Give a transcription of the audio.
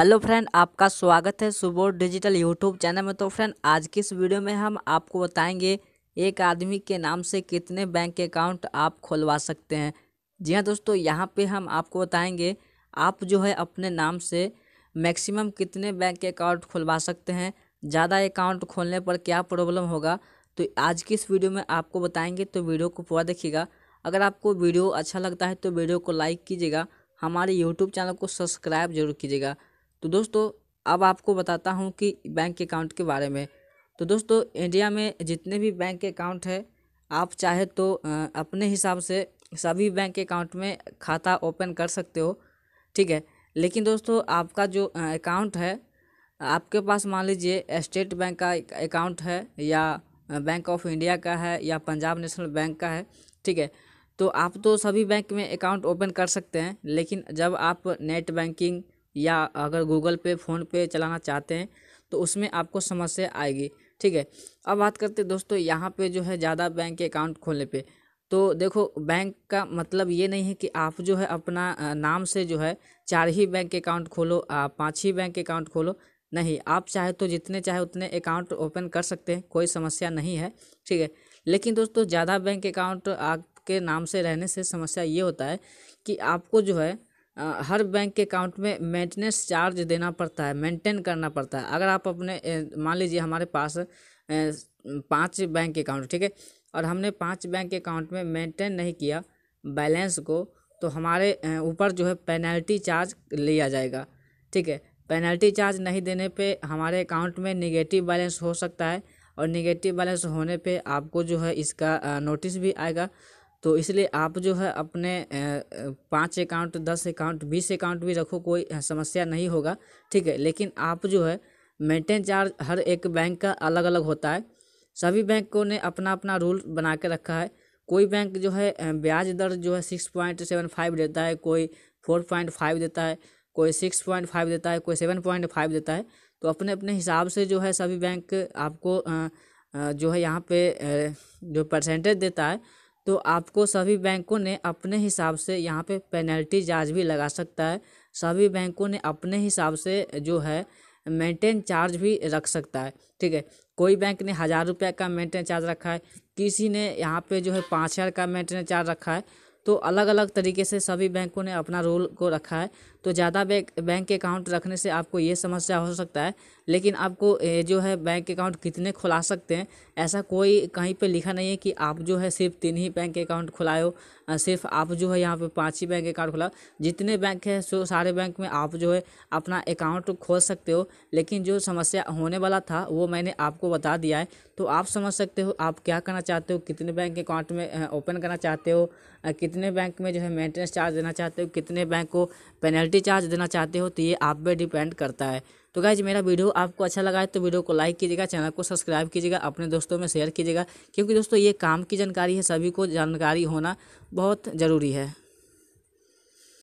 hello friend आपका स्वागत है सुबोध डिजिटल यूट्यूब चैनल में तो फ्रेंड आज की इस वीडियो में हम आपको बताएंगे एक आदमी के नाम से कितने बैंक अकाउंट आप खुलवा सकते हैं जी हाँ दोस्तों यहाँ पे हम आपको बताएंगे आप जो है अपने नाम से मैक्सिमम कितने बैंक अकाउंट खुलवा सकते हैं ज़्यादा अकाउंट खोलने पर क्या प्रॉब्लम होगा तो आज की इस वीडियो में आपको बताएंगे तो वीडियो को पूरा देखिएगा अगर आपको वीडियो अच्छा लगता है तो वीडियो को लाइक कीजिएगा हमारे यूट्यूब चैनल को सब्सक्राइब जरूर कीजिएगा तो दोस्तों अब आपको बताता हूँ कि बैंक अकाउंट के बारे में तो दोस्तों इंडिया में जितने भी बैंक अकाउंट है आप चाहे तो अपने हिसाब से सभी बैंक अकाउंट में खाता ओपन कर सकते हो ठीक है लेकिन दोस्तों आपका जो अकाउंट है आपके पास मान लीजिए स्टेट बैंक का अकाउंट है या बैंक ऑफ इंडिया का है या पंजाब नेशनल बैंक का है ठीक है तो आप तो सभी बैंक में अकाउंट ओपन कर सकते हैं लेकिन जब आप नेट बैंकिंग या अगर गूगल पे फ़ोनपे चलाना चाहते हैं तो उसमें आपको समस्या आएगी ठीक है अब बात करते हैं दोस्तों यहाँ पे जो है ज़्यादा बैंक अकाउंट खोलने पे तो देखो बैंक का मतलब ये नहीं है कि आप जो है अपना नाम से जो है चार ही बैंक अकाउंट खोलो पाँच ही बैंक अकाउंट खोलो नहीं आप चाहे तो जितने चाहे उतने अकाउंट ओपन कर सकते हैं कोई समस्या नहीं है ठीक है लेकिन दोस्तों ज़्यादा बैंक अकाउंट आपके नाम से रहने से समस्या ये होता है कि आपको जो है हर बैंक के अकाउंट में मेंटेनेंस चार्ज देना पड़ता है मेंटेन करना पड़ता है अगर आप अपने मान लीजिए हमारे पास पांच बैंक अकाउंट ठीक है और हमने पांच बैंक अकाउंट में मेंटेन नहीं किया बैलेंस को तो हमारे ऊपर जो है पेनल्टी चार्ज लिया जाएगा ठीक है पेनल्टी चार्ज नहीं देने पे हमारे अकाउंट में निगेटिव बैलेंस हो सकता है और निगेटिव बैलेंस होने पे आपको जो है इसका नोटिस भी आएगा तो इसलिए आप जो है अपने पाँच अकाउंट दस अकाउंट बीस अकाउंट भी रखो कोई समस्या नहीं होगा ठीक है लेकिन आप जो है मेंटेन चार्ज हर एक बैंक का अलग अलग होता है सभी बैंकों ने अपना अपना रूल बना के रखा है कोई बैंक जो है ब्याज दर जो है सिक्स पॉइंट सेवन फाइव देता है कोई फोर पॉइंट फाइव देता है कोई सिक्स पॉइंट फाइव देता है कोई सेवन पॉइंट फाइव देता है तो अपने अपने हिसाब से जो है सभी बैंक आपको जो है यहाँ पे जो परसेंटेज देता है तो आपको सभी बैंकों ने अपने हिसाब से यहाँ पे पेनल्टी चार्ज भी लगा सकता है सभी बैंकों ने अपने हिसाब से जो है मेंटेन चार्ज भी रख सकता है ठीक है कोई बैंक ने हज़ार रुपये का मेंटेन चार्ज रखा है किसी ने यहाँ पे जो है पाँच हज़ार का मेंटेन चार्ज रखा है तो अलग अलग तरीके से सभी बैंकों ने अपना रोल को रखा है तो ज़्यादा बैंक बैंक अकाउंट रखने से आपको ये समस्या हो सकता है लेकिन आपको जो है बैंक अकाउंट कितने खुला सकते हैं ऐसा कोई कहीं पे लिखा नहीं है कि आप जो है सिर्फ तीन ही बैंक अकाउंट खुलाए हो सिर्फ आप जो है यहाँ पे पाँच ही बैंक अकाउंट खुला जितने बैंक हैं सो सारे बैंक में आप जो है अपना अकाउंट खोल सकते हो लेकिन जो समस्या होने वाला था वो मैंने आपको बता दिया है तो आप समझ सकते हो आप क्या करना चाहते हो कितने बैंक अकाउंट में ओपन करना चाहते हो कितने कितने बैंक में जो है मेंटेनेंस चार्ज देना चाहते हो कितने बैंक को पेनल्टी चार्ज देना चाहते हो तो ये आप पे डिपेंड करता है तो गाइज मेरा वीडियो आपको अच्छा लगा है तो वीडियो को लाइक कीजिएगा चैनल को सब्सक्राइब कीजिएगा अपने दोस्तों में शेयर कीजिएगा क्योंकि दोस्तों ये काम की जानकारी है सभी को जानकारी होना बहुत ज़रूरी है